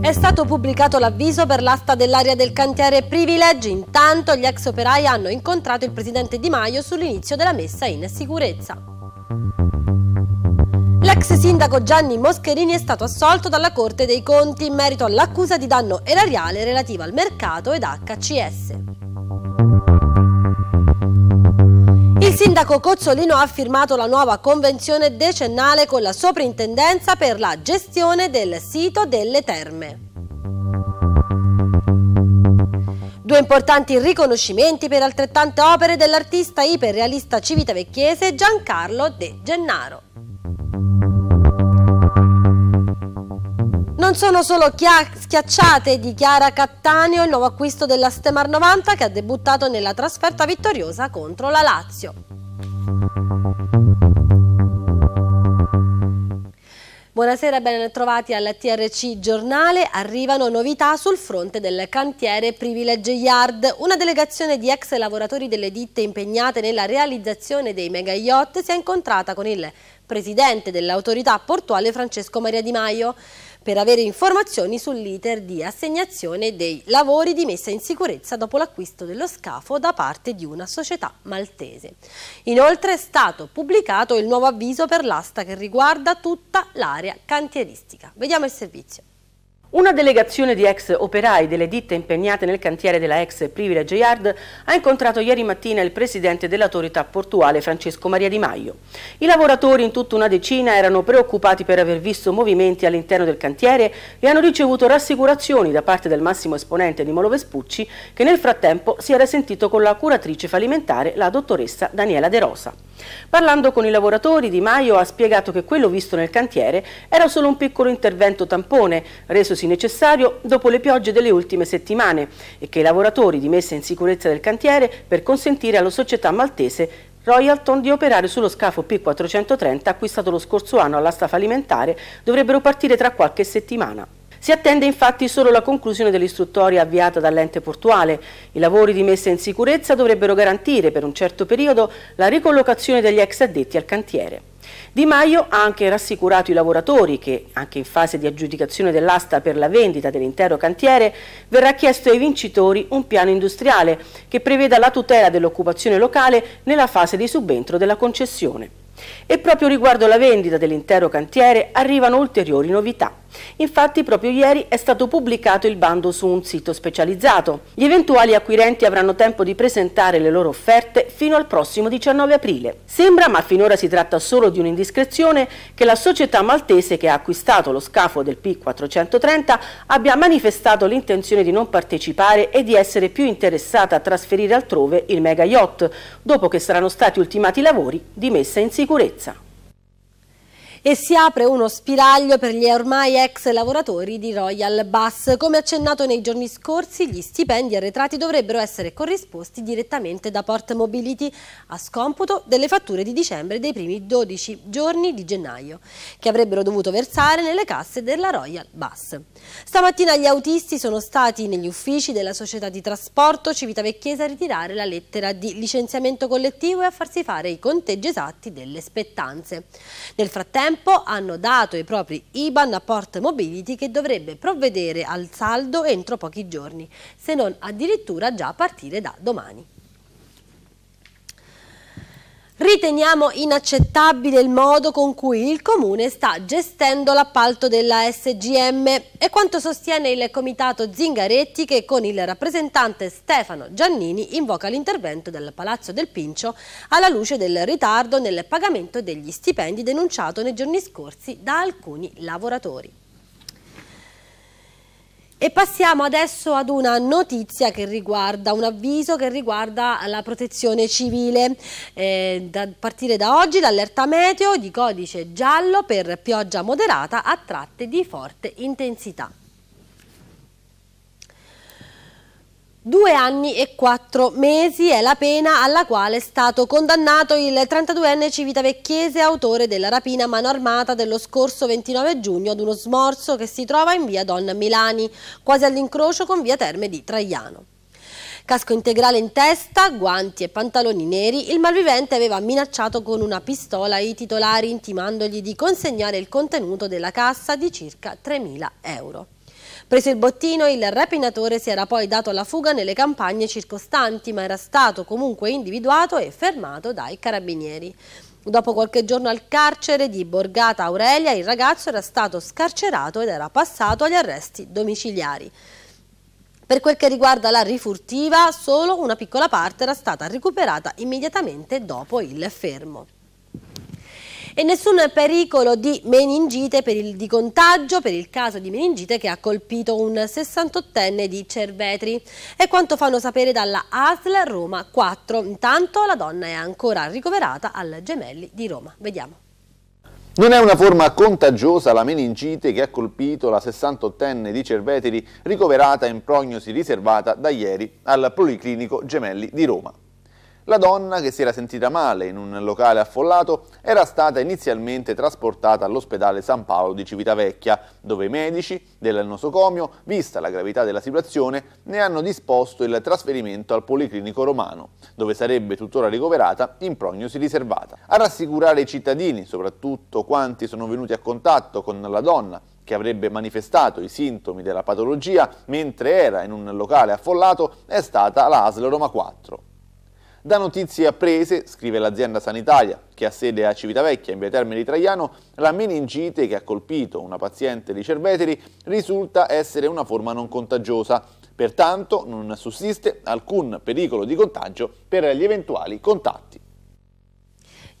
È stato pubblicato l'avviso per l'asta dell'area del cantiere Privilegi, intanto gli ex operai hanno incontrato il presidente Di Maio sull'inizio della messa in sicurezza. L'ex sindaco Gianni Moscherini è stato assolto dalla Corte dei Conti in merito all'accusa di danno erariale relativa al mercato ed HCS. Il sindaco Cozzolino ha firmato la nuova convenzione decennale con la soprintendenza per la gestione del sito delle terme. Due importanti riconoscimenti per altrettante opere dell'artista iperrealista civitavecchiese Giancarlo De Gennaro. Non sono solo schiacciate dichiara Cattaneo il nuovo acquisto della Stemar 90 che ha debuttato nella trasferta vittoriosa contro la Lazio. Buonasera, ben trovati alla TRC Giornale. Arrivano novità sul fronte del cantiere Privilege Yard. Una delegazione di ex lavoratori delle ditte impegnate nella realizzazione dei mega yacht si è incontrata con il presidente dell'autorità portuale Francesco Maria Di Maio per avere informazioni sull'iter di assegnazione dei lavori di messa in sicurezza dopo l'acquisto dello scafo da parte di una società maltese. Inoltre è stato pubblicato il nuovo avviso per l'asta che riguarda tutta l'area cantieristica. Vediamo il servizio. Una delegazione di ex operai delle ditte impegnate nel cantiere della ex Privilege Yard ha incontrato ieri mattina il presidente dell'autorità portuale Francesco Maria Di Maio. I lavoratori in tutta una decina erano preoccupati per aver visto movimenti all'interno del cantiere e hanno ricevuto rassicurazioni da parte del massimo esponente di Molo Vespucci che nel frattempo si era sentito con la curatrice fallimentare, la dottoressa Daniela De Rosa. Parlando con i lavoratori, Di Maio ha spiegato che quello visto nel cantiere era solo un piccolo intervento tampone, resosi così necessario dopo le piogge delle ultime settimane e che i lavoratori di messa in sicurezza del cantiere per consentire alla società maltese Royalton di operare sullo scafo P430 acquistato lo scorso anno all'asta fallimentare dovrebbero partire tra qualche settimana. Si attende infatti solo la conclusione dell'istruttoria avviata dall'ente portuale. I lavori di messa in sicurezza dovrebbero garantire per un certo periodo la ricollocazione degli ex addetti al cantiere. Di Maio ha anche rassicurato i lavoratori che, anche in fase di aggiudicazione dell'asta per la vendita dell'intero cantiere, verrà chiesto ai vincitori un piano industriale che preveda la tutela dell'occupazione locale nella fase di subentro della concessione. E proprio riguardo la vendita dell'intero cantiere arrivano ulteriori novità. Infatti proprio ieri è stato pubblicato il bando su un sito specializzato. Gli eventuali acquirenti avranno tempo di presentare le loro offerte fino al prossimo 19 aprile. Sembra, ma finora si tratta solo di un'indiscrezione, che la società maltese che ha acquistato lo scafo del P430 abbia manifestato l'intenzione di non partecipare e di essere più interessata a trasferire altrove il mega yacht, dopo che saranno stati ultimati i lavori di messa in sicurezza sicurezza e si apre uno spiraglio per gli ormai ex lavoratori di Royal Bus. Come accennato nei giorni scorsi, gli stipendi arretrati dovrebbero essere corrisposti direttamente da Port Mobility a scomputo delle fatture di dicembre dei primi 12 giorni di gennaio, che avrebbero dovuto versare nelle casse della Royal Bus. Stamattina gli autisti sono stati negli uffici della società di trasporto Civitavecchiese a ritirare la lettera di licenziamento collettivo e a farsi fare i conteggi esatti delle spettanze. Nel frattempo tempo hanno dato i propri IBAN a Port Mobility che dovrebbe provvedere al saldo entro pochi giorni, se non addirittura già a partire da domani. Riteniamo inaccettabile il modo con cui il Comune sta gestendo l'appalto della SGM e quanto sostiene il Comitato Zingaretti che con il rappresentante Stefano Giannini invoca l'intervento del Palazzo del Pincio alla luce del ritardo nel pagamento degli stipendi denunciato nei giorni scorsi da alcuni lavoratori. E passiamo adesso ad una notizia che riguarda, un avviso che riguarda la protezione civile. Eh, da partire da oggi l'allerta meteo di codice giallo per pioggia moderata a tratte di forte intensità. Due anni e quattro mesi è la pena alla quale è stato condannato il 32enne civitavecchiese autore della rapina mano armata dello scorso 29 giugno ad uno smorso che si trova in via Don Milani, quasi all'incrocio con via Terme di Traiano. Casco integrale in testa, guanti e pantaloni neri, il malvivente aveva minacciato con una pistola i titolari intimandogli di consegnare il contenuto della cassa di circa 3.000 euro. Preso il bottino, il rapinatore si era poi dato alla fuga nelle campagne circostanti, ma era stato comunque individuato e fermato dai carabinieri. Dopo qualche giorno al carcere di Borgata Aurelia, il ragazzo era stato scarcerato ed era passato agli arresti domiciliari. Per quel che riguarda la rifurtiva, solo una piccola parte era stata recuperata immediatamente dopo il fermo e nessun pericolo di meningite per il, di contagio per il caso di meningite che ha colpito un 68enne di Cervetri. È quanto fanno sapere dalla ASL Roma 4. Intanto la donna è ancora ricoverata al Gemelli di Roma. Vediamo. Non è una forma contagiosa la meningite che ha colpito la 68enne di Cerveteri ricoverata in prognosi riservata da ieri al Policlinico Gemelli di Roma. La donna, che si era sentita male in un locale affollato, era stata inizialmente trasportata all'ospedale San Paolo di Civitavecchia, dove i medici del nosocomio, vista la gravità della situazione, ne hanno disposto il trasferimento al Policlinico Romano, dove sarebbe tuttora ricoverata in prognosi riservata. A rassicurare i cittadini, soprattutto quanti sono venuti a contatto con la donna che avrebbe manifestato i sintomi della patologia mentre era in un locale affollato, è stata la Roma 4. Da notizie apprese, scrive l'azienda sanitaria, che ha sede a Civitavecchia in via Terme di Traiano, la meningite che ha colpito una paziente di Cerveteri risulta essere una forma non contagiosa. Pertanto non sussiste alcun pericolo di contagio per gli eventuali contatti.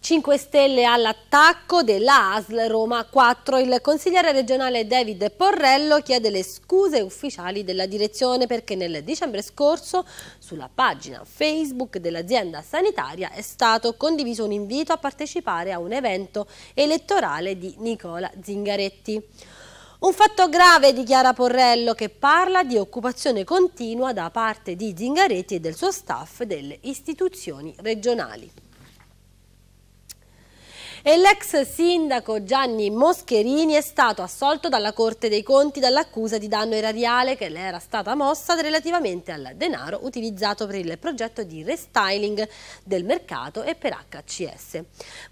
5 Stelle all'attacco della ASL Roma 4. Il consigliere regionale David Porrello chiede le scuse ufficiali della direzione perché nel dicembre scorso sulla pagina Facebook dell'azienda sanitaria è stato condiviso un invito a partecipare a un evento elettorale di Nicola Zingaretti. Un fatto grave, dichiara Porrello, che parla di occupazione continua da parte di Zingaretti e del suo staff delle istituzioni regionali e l'ex sindaco Gianni Moscherini è stato assolto dalla Corte dei Conti dall'accusa di danno erariale che le era stata mossa relativamente al denaro utilizzato per il progetto di restyling del mercato e per HCS.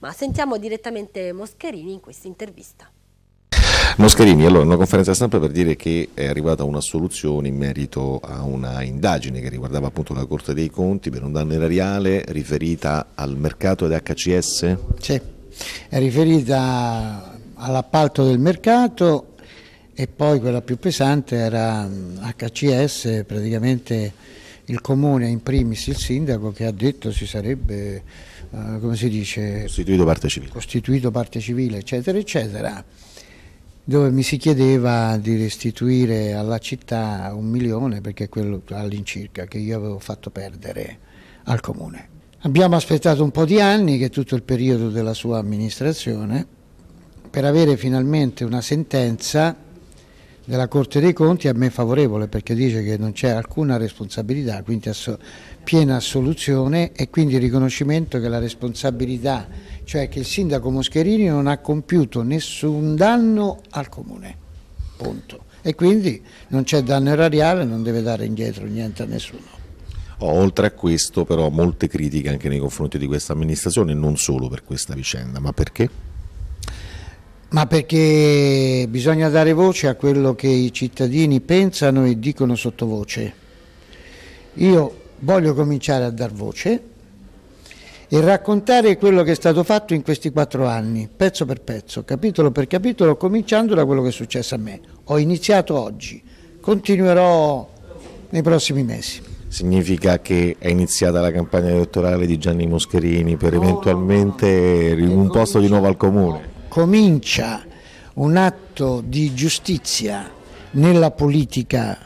Ma sentiamo direttamente Moscherini in questa intervista. Moscherini, allora una conferenza stampa per dire che è arrivata una soluzione in merito a una indagine che riguardava appunto la Corte dei Conti per un danno erariale riferita al mercato ed HCS? Sì è riferita all'appalto del mercato e poi quella più pesante era mm, HCS, praticamente il comune, in primis il sindaco, che ha detto si sarebbe, uh, come si dice, costituito parte civile, costituito parte civile eccetera, eccetera, dove mi si chiedeva di restituire alla città un milione, perché è quello all'incirca che io avevo fatto perdere al comune. Abbiamo aspettato un po' di anni, che è tutto il periodo della sua amministrazione, per avere finalmente una sentenza della Corte dei Conti a me favorevole perché dice che non c'è alcuna responsabilità, quindi asso piena assoluzione e quindi riconoscimento che la responsabilità, cioè che il sindaco Moscherini non ha compiuto nessun danno al comune. Punto. E quindi non c'è danno erariale, non deve dare indietro niente a nessuno oltre a questo però molte critiche anche nei confronti di questa amministrazione, non solo per questa vicenda, ma perché? Ma perché bisogna dare voce a quello che i cittadini pensano e dicono sottovoce. Io voglio cominciare a dar voce e raccontare quello che è stato fatto in questi quattro anni, pezzo per pezzo, capitolo per capitolo, cominciando da quello che è successo a me. Ho iniziato oggi, continuerò nei prossimi mesi significa che è iniziata la campagna elettorale di Gianni Moscherini per oh, eventualmente un posto di nuovo al comune. Comincia un atto di giustizia nella politica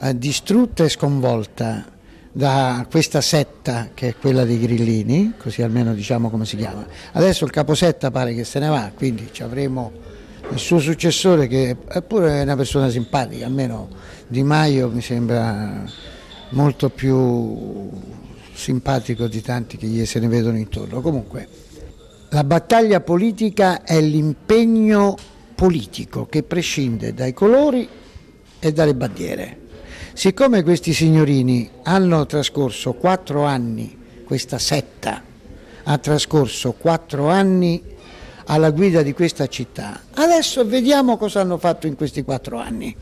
eh, distrutta e sconvolta da questa setta che è quella dei grillini, così almeno diciamo come si chiama. Adesso il caposetta pare che se ne va, quindi avremo il suo successore che è pure una persona simpatica, almeno Di Maio mi sembra molto più simpatico di tanti che gli se ne vedono intorno. Comunque, la battaglia politica è l'impegno politico che prescinde dai colori e dalle bandiere. Siccome questi signorini hanno trascorso quattro anni, questa setta ha trascorso quattro anni alla guida di questa città, adesso vediamo cosa hanno fatto in questi quattro anni.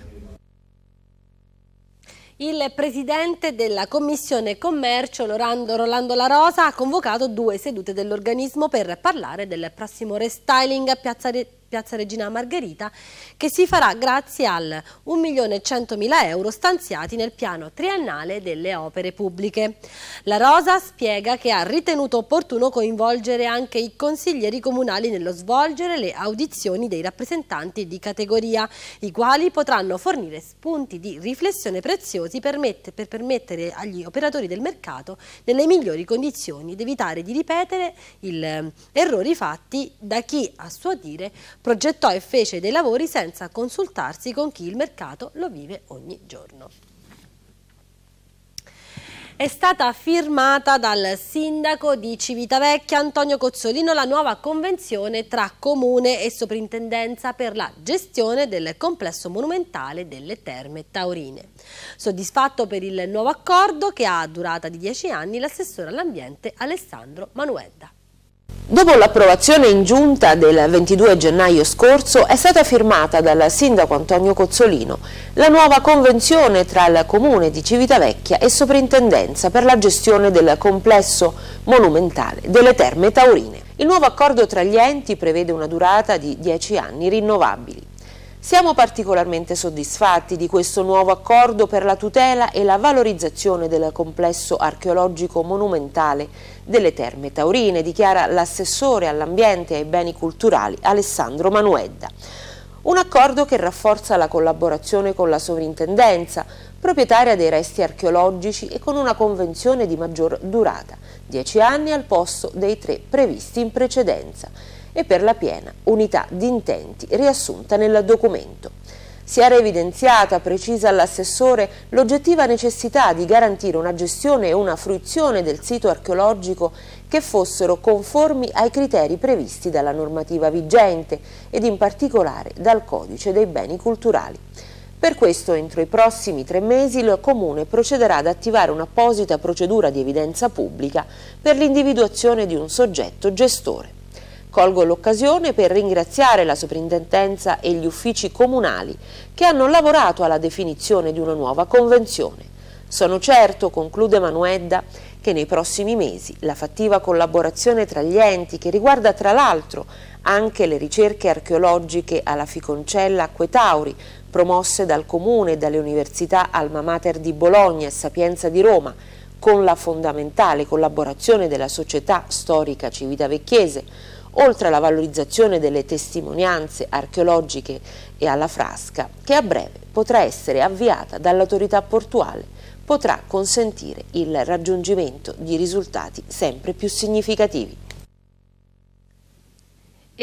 Il presidente della Commissione Commercio, Rolando, Rolando La Rosa, ha convocato due sedute dell'organismo per parlare del prossimo restyling a Piazza De Piazza Regina Margherita che si farà grazie al 1.100.000 euro stanziati nel piano triennale delle opere pubbliche. La Rosa spiega che ha ritenuto opportuno coinvolgere anche i consiglieri comunali nello svolgere le audizioni dei rappresentanti di categoria, i quali potranno fornire spunti di riflessione preziosi per, per permettere agli operatori del mercato nelle migliori condizioni ed evitare di ripetere il, errori fatti da chi, a suo dire, progettò e fece dei lavori senza consultarsi con chi il mercato lo vive ogni giorno è stata firmata dal sindaco di Civitavecchia Antonio Cozzolino la nuova convenzione tra comune e soprintendenza per la gestione del complesso monumentale delle terme taurine. Soddisfatto per il nuovo accordo che ha durata di 10 anni l'assessore all'ambiente Alessandro Manuedda. Dopo l'approvazione in giunta del 22 gennaio scorso è stata firmata dal sindaco Antonio Cozzolino la nuova convenzione tra il comune di Civitavecchia e Soprintendenza per la gestione del complesso monumentale delle terme taurine. Il nuovo accordo tra gli enti prevede una durata di 10 anni rinnovabili. Siamo particolarmente soddisfatti di questo nuovo accordo per la tutela e la valorizzazione del complesso archeologico monumentale delle Terme Taurine, dichiara l'assessore all'ambiente e ai beni culturali Alessandro Manuedda. Un accordo che rafforza la collaborazione con la sovrintendenza, proprietaria dei resti archeologici e con una convenzione di maggior durata, 10 anni al posto dei tre previsti in precedenza e per la piena unità di intenti riassunta nel documento. Si era evidenziata, precisa l'assessore, l'oggettiva necessità di garantire una gestione e una fruizione del sito archeologico che fossero conformi ai criteri previsti dalla normativa vigente ed in particolare dal Codice dei Beni Culturali. Per questo entro i prossimi tre mesi il Comune procederà ad attivare un'apposita procedura di evidenza pubblica per l'individuazione di un soggetto gestore. Colgo l'occasione per ringraziare la Soprintendenza e gli uffici comunali che hanno lavorato alla definizione di una nuova convenzione. Sono certo, conclude Manuedda, che nei prossimi mesi la fattiva collaborazione tra gli enti, che riguarda tra l'altro anche le ricerche archeologiche alla Ficoncella Acque Tauri, promosse dal Comune e dalle università Alma Mater di Bologna e Sapienza di Roma, con la fondamentale collaborazione della Società Storica Civitavecchiese, oltre alla valorizzazione delle testimonianze archeologiche e alla frasca, che a breve potrà essere avviata dall'autorità portuale, potrà consentire il raggiungimento di risultati sempre più significativi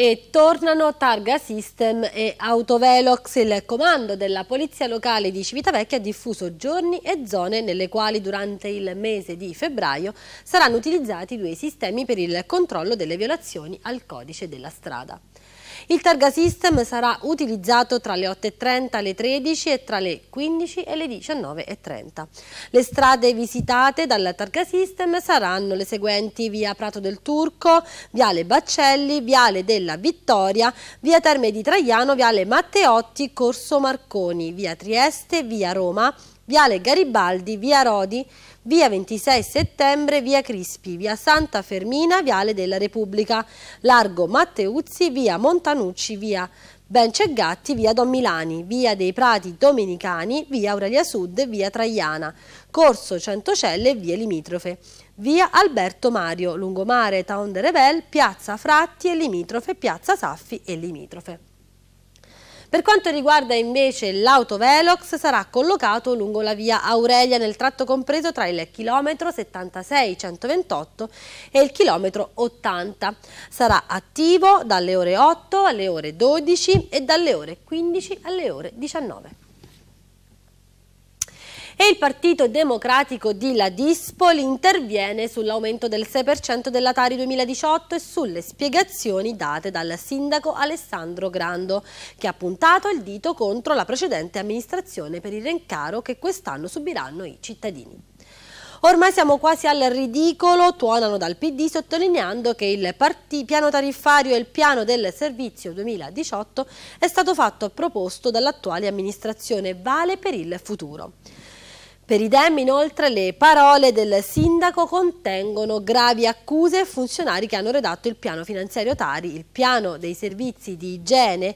e tornano targa system e autovelox. Il comando della Polizia Locale di Civitavecchia ha diffuso giorni e zone nelle quali durante il mese di febbraio saranno utilizzati due sistemi per il controllo delle violazioni al codice della strada. Il targa system sarà utilizzato tra le 8.30 e le 13 e tra le 15 e le 19.30. Le strade visitate dal targa system saranno le seguenti via Prato del Turco, viale Baccelli, viale della Vittoria, via Terme di Traiano, viale Matteotti, Corso Marconi, via Trieste, via Roma, viale Garibaldi, via Rodi, via 26 settembre, via Crispi, via Santa Fermina, viale della Repubblica, largo Matteuzzi, via Montanucci, via Bence via Don Milani, via dei Prati Domenicani, via Aurelia Sud, via Traiana, corso Centocelle e via limitrofe. Via Alberto Mario, lungomare Town de Rebel, piazza Fratti e limitrofe, piazza Saffi e limitrofe. Per quanto riguarda invece l'autovelox sarà collocato lungo la via Aurelia nel tratto compreso tra il chilometro 76-128 e il chilometro 80. Sarà attivo dalle ore 8 alle ore 12 e dalle ore 15 alle ore 19 e il Partito Democratico di La Dispoli interviene sull'aumento del 6% della Tari 2018 e sulle spiegazioni date dal sindaco Alessandro Grando, che ha puntato il dito contro la precedente amministrazione per il rincaro che quest'anno subiranno i cittadini. Ormai siamo quasi al ridicolo, tuonano dal PD sottolineando che il piano tariffario e il piano del servizio 2018 è stato fatto proposto dall'attuale amministrazione, vale per il futuro. Per i idem, inoltre, le parole del sindaco contengono gravi accuse ai funzionari che hanno redatto il piano finanziario Tari, il piano dei servizi di igiene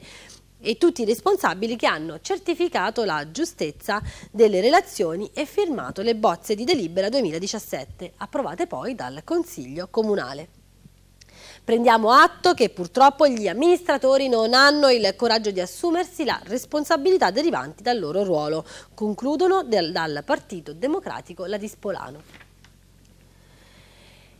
e tutti i responsabili che hanno certificato la giustezza delle relazioni e firmato le bozze di delibera 2017, approvate poi dal Consiglio Comunale. Prendiamo atto che purtroppo gli amministratori non hanno il coraggio di assumersi la responsabilità derivanti dal loro ruolo. Concludono dal Partito Democratico la Dispolano.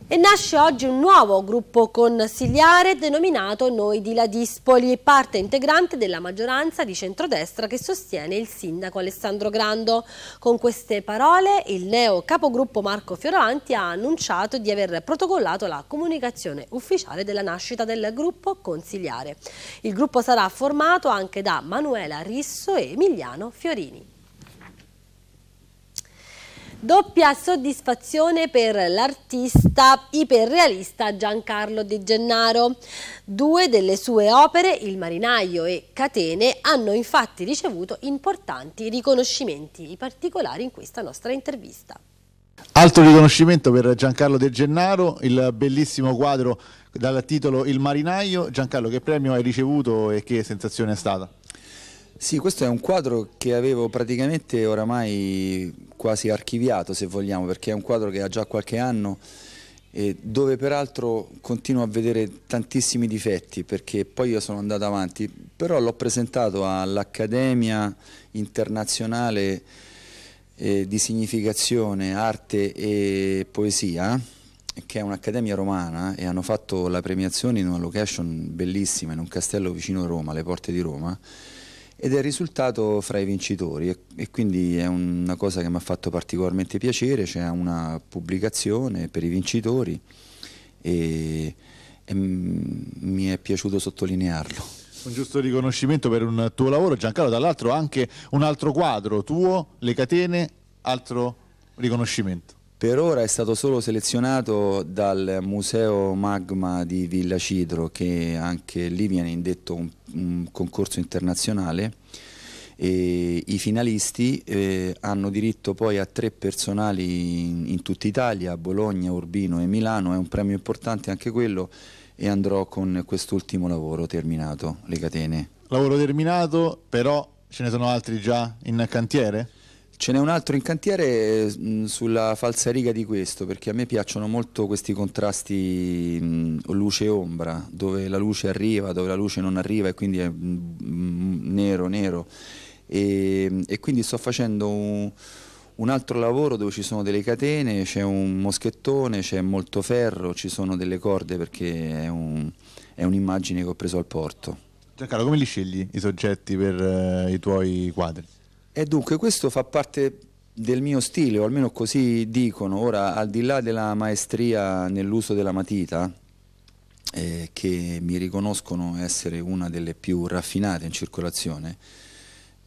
E nasce oggi un nuovo gruppo consiliare denominato Noi di Ladispoli, parte integrante della maggioranza di centrodestra che sostiene il sindaco Alessandro Grando. Con queste parole il neo capogruppo Marco Fioravanti ha annunciato di aver protocollato la comunicazione ufficiale della nascita del gruppo consiliare. Il gruppo sarà formato anche da Manuela Risso e Emiliano Fiorini. Doppia soddisfazione per l'artista iperrealista Giancarlo De Gennaro. Due delle sue opere, Il marinaio e Catene, hanno infatti ricevuto importanti riconoscimenti, i particolari in questa nostra intervista. Altro riconoscimento per Giancarlo De Gennaro, il bellissimo quadro dal titolo Il marinaio. Giancarlo, che premio hai ricevuto e che sensazione è stata? Sì, questo è un quadro che avevo praticamente oramai quasi archiviato, se vogliamo, perché è un quadro che ha già qualche anno e dove peraltro continuo a vedere tantissimi difetti, perché poi io sono andato avanti, però l'ho presentato all'Accademia Internazionale eh, di Significazione, Arte e Poesia, che è un'accademia romana e hanno fatto la premiazione in una location bellissima, in un castello vicino a Roma, alle porte di Roma, ed è risultato fra i vincitori e, e quindi è una cosa che mi ha fatto particolarmente piacere, c'è una pubblicazione per i vincitori e, e mi è piaciuto sottolinearlo. Un giusto riconoscimento per un tuo lavoro Giancarlo, dall'altro anche un altro quadro tuo, Le catene, altro riconoscimento. Per ora è stato solo selezionato dal Museo Magma di Villa Cidro che anche lì viene indetto un, un concorso internazionale e i finalisti eh, hanno diritto poi a tre personali in, in tutta Italia, Bologna, Urbino e Milano, è un premio importante anche quello e andrò con quest'ultimo lavoro terminato, le catene. Lavoro terminato, però ce ne sono altri già in cantiere? Ce n'è un altro in cantiere mm, sulla falsariga di questo, perché a me piacciono molto questi contrasti mm, luce e ombra, dove la luce arriva, dove la luce non arriva e quindi è mm, nero, nero. E, e quindi sto facendo un, un, altro lavoro dove ci sono delle catene, c'è un moschettone, c'è molto ferro, ci sono delle corde perché è, un, è un'immagine che ho preso al porto. Giancarlo, come li scegli i soggetti per eh, i tuoi quadri? E dunque questo fa parte del mio stile, o almeno così dicono. Ora, al di là della maestria nell'uso della matita, eh, che mi riconoscono essere una delle più raffinate in circolazione,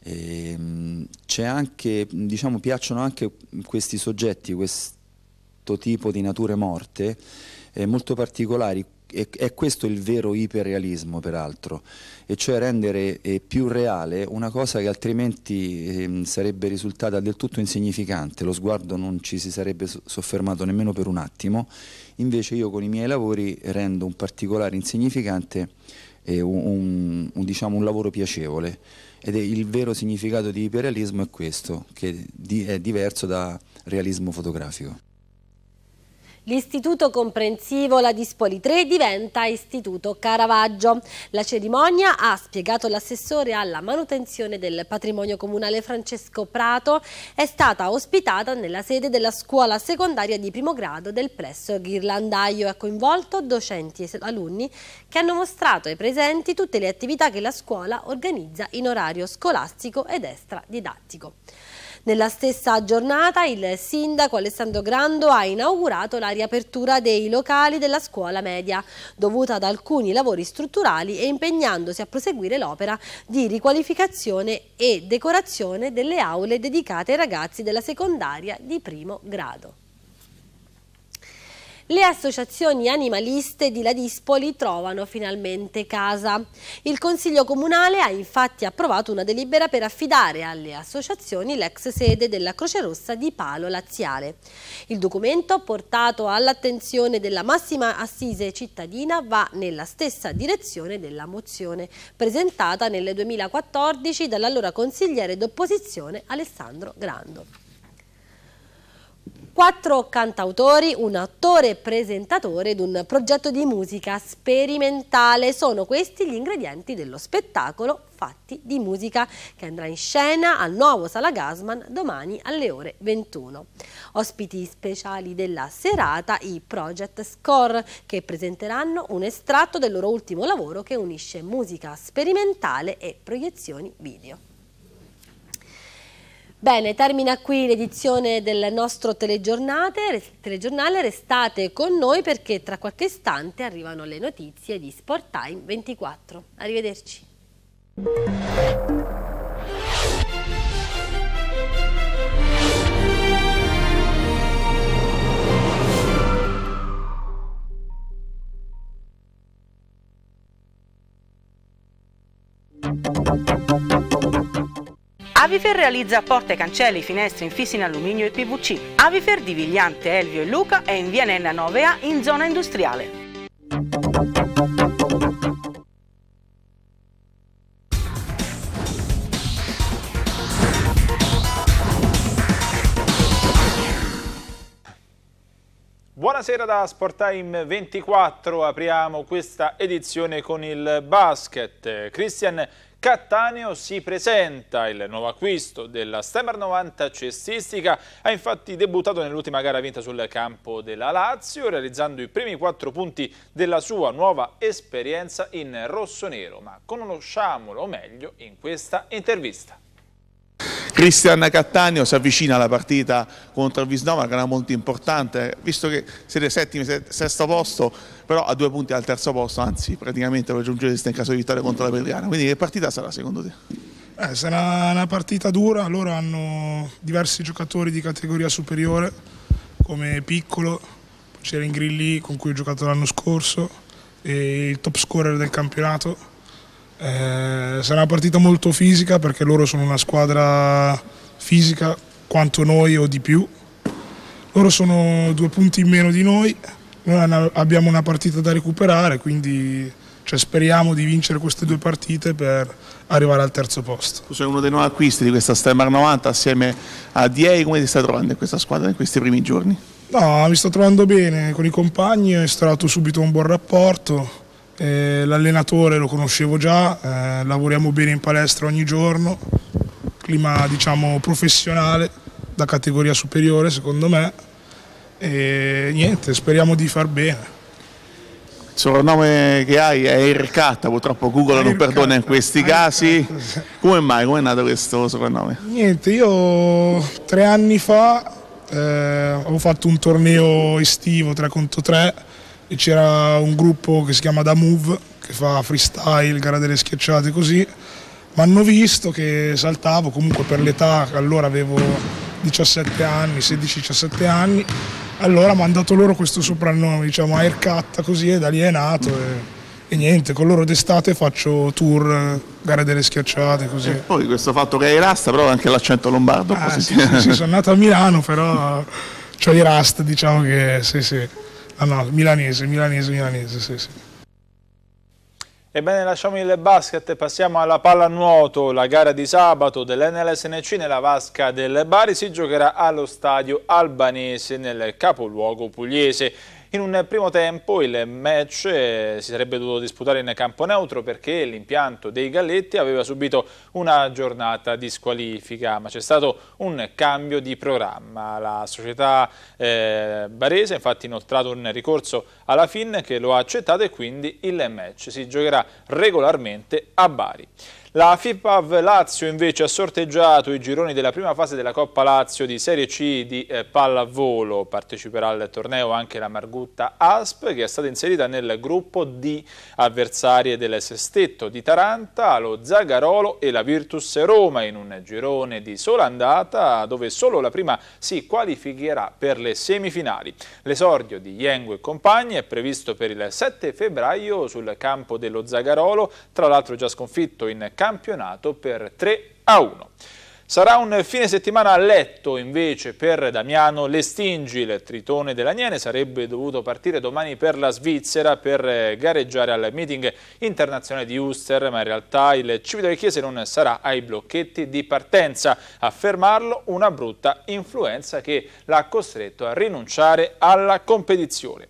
eh, c'è anche, diciamo, piacciono anche questi soggetti, questo tipo di nature morte, eh, molto particolari, e, è questo il vero iperrealismo peraltro, e cioè rendere eh, più reale una cosa che altrimenti eh, sarebbe risultata del tutto insignificante, lo sguardo non ci si sarebbe soffermato nemmeno per un attimo, invece io con i miei lavori rendo un particolare insignificante eh, un, un, un, diciamo, un lavoro piacevole ed è il vero significato di iperrealismo è questo, che di, è diverso da realismo fotografico. L'istituto comprensivo La Dispoli 3 diventa istituto Caravaggio. La cerimonia ha spiegato l'assessore alla manutenzione del patrimonio comunale Francesco Prato, è stata ospitata nella sede della scuola secondaria di primo grado del presso Ghirlandaio e ha coinvolto docenti e alunni che hanno mostrato ai presenti tutte le attività che la scuola organizza in orario scolastico ed didattico. Nella stessa giornata il sindaco Alessandro Grando ha inaugurato la riapertura dei locali della scuola media, dovuta ad alcuni lavori strutturali e impegnandosi a proseguire l'opera di riqualificazione e decorazione delle aule dedicate ai ragazzi della secondaria di primo grado. Le associazioni animaliste di Ladispoli trovano finalmente casa. Il Consiglio Comunale ha infatti approvato una delibera per affidare alle associazioni l'ex sede della Croce Rossa di Palo Laziale. Il documento, portato all'attenzione della massima assise cittadina, va nella stessa direzione della mozione presentata nel 2014 dall'allora consigliere d'opposizione Alessandro Grando quattro cantautori, un attore presentatore ed un progetto di musica sperimentale. Sono questi gli ingredienti dello spettacolo Fatti di musica che andrà in scena al nuovo Sala Gasman domani alle ore 21. Ospiti speciali della serata i Project Score che presenteranno un estratto del loro ultimo lavoro che unisce musica sperimentale e proiezioni video. Bene, termina qui l'edizione del nostro telegiornale, restate con noi perché tra qualche istante arrivano le notizie di Sport Time 24. Arrivederci. Avifer realizza porte, cancelli, finestre, infissi in alluminio e PVC. Avifer di Vigliante, Elvio e Luca è in via Nella 9A in zona industriale. Buonasera da Sporttime 24, apriamo questa edizione con il basket. Christian Cattaneo si presenta, il nuovo acquisto della Stemmer 90 cestistica ha infatti debuttato nell'ultima gara vinta sul campo della Lazio realizzando i primi quattro punti della sua nuova esperienza in rosso-nero ma conosciamolo meglio in questa intervista. Cristian Cattaneo si avvicina alla partita contro il Visnova, che era molto importante, visto che siete settimi, sesto posto, però a due punti al terzo posto, anzi praticamente raggiungereste in caso di vittoria contro la Pelliana. Quindi che partita sarà secondo te? Eh, sarà una partita dura, loro hanno diversi giocatori di categoria superiore, come Piccolo, c'era Ingrilli con cui ho giocato l'anno scorso, e il top scorer del campionato eh, sarà una partita molto fisica perché loro sono una squadra fisica quanto noi o di più. Loro sono due punti in meno di noi, noi abbiamo una partita da recuperare, quindi cioè, speriamo di vincere queste due partite per arrivare al terzo posto. Tu sei uno dei nuovi acquisti di questa Stemmer 90 assieme a Diei, come ti stai trovando in questa squadra in questi primi giorni? No, mi sto trovando bene con i compagni, ho instaurato subito un buon rapporto eh, l'allenatore lo conoscevo già, eh, lavoriamo bene in palestra ogni giorno, clima diciamo professionale, da categoria superiore secondo me e niente, speriamo di far bene. Il soprannome che hai è Ircatta, purtroppo Google Aircata, non perdona in questi Aircata. Ah, casi. Come mai? Come è nato questo soprannome? Niente, io tre anni fa eh, ho fatto un torneo estivo 3 contro 3 c'era un gruppo che si chiama Da Move che fa freestyle, gara delle schiacciate così, mi hanno visto che saltavo comunque per l'età, allora avevo 17 anni, 16-17 anni, allora mi hanno dato loro questo soprannome, diciamo Aircat così ed alienato e, e niente, con loro d'estate faccio tour, gara delle schiacciate così. E poi questo fatto che hai rasta però anche l'accento lombardo. Ah, sì, sì, sì, sono nato a Milano però ho i rasta diciamo che sì sì. Ah no, milanese, milanese, milanese, sì, sì. Ebbene lasciamo il basket e passiamo alla pallanuoto, la gara di sabato dell'NLSNC nella vasca del Bari si giocherà allo stadio albanese nel capoluogo pugliese. In un primo tempo il match eh, si sarebbe dovuto disputare in campo neutro perché l'impianto dei Galletti aveva subito una giornata di squalifica, ma c'è stato un cambio di programma. La società eh, barese infatti inoltrato un ricorso alla FIN che lo ha accettato e quindi il match si giocherà regolarmente a Bari. La FIPAV Lazio invece ha sorteggiato i gironi della prima fase della Coppa Lazio di Serie C di eh, pallavolo. Parteciperà al torneo anche la Margutta Asp che è stata inserita nel gruppo di avversarie del Sestetto di Taranta, lo Zagarolo e la Virtus Roma in un girone di sola andata dove solo la prima si qualificherà per le semifinali. L'esordio di Yengo e compagni è previsto per il 7 febbraio sul campo dello Zagarolo, tra l'altro già sconfitto in campionato per 3 a 1. Sarà un fine settimana a letto invece per Damiano Lestingi, il tritone dell'Aniene, sarebbe dovuto partire domani per la Svizzera per gareggiare al meeting internazionale di Uster, ma in realtà il Civile Chiese non sarà ai blocchetti di partenza. A fermarlo una brutta influenza che l'ha costretto a rinunciare alla competizione.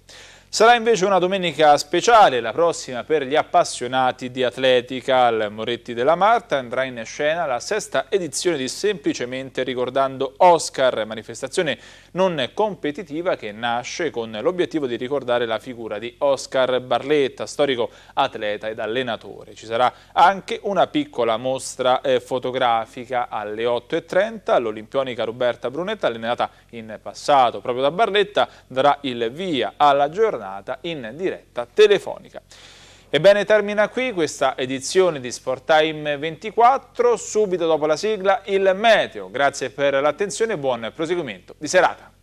Sarà invece una domenica speciale, la prossima per gli appassionati di atletica. Al Moretti della Marta andrà in scena la sesta edizione di Semplicemente ricordando Oscar, manifestazione non competitiva che nasce con l'obiettivo di ricordare la figura di Oscar Barletta, storico atleta ed allenatore. Ci sarà anche una piccola mostra eh, fotografica alle 8.30. L'olimpionica Roberta Brunetta, allenata in passato proprio da Barletta, darà il via alla giornata aggiornata in diretta telefonica. Ebbene termina qui questa edizione di Sporttime 24, subito dopo la sigla il meteo. Grazie per l'attenzione e buon proseguimento di serata.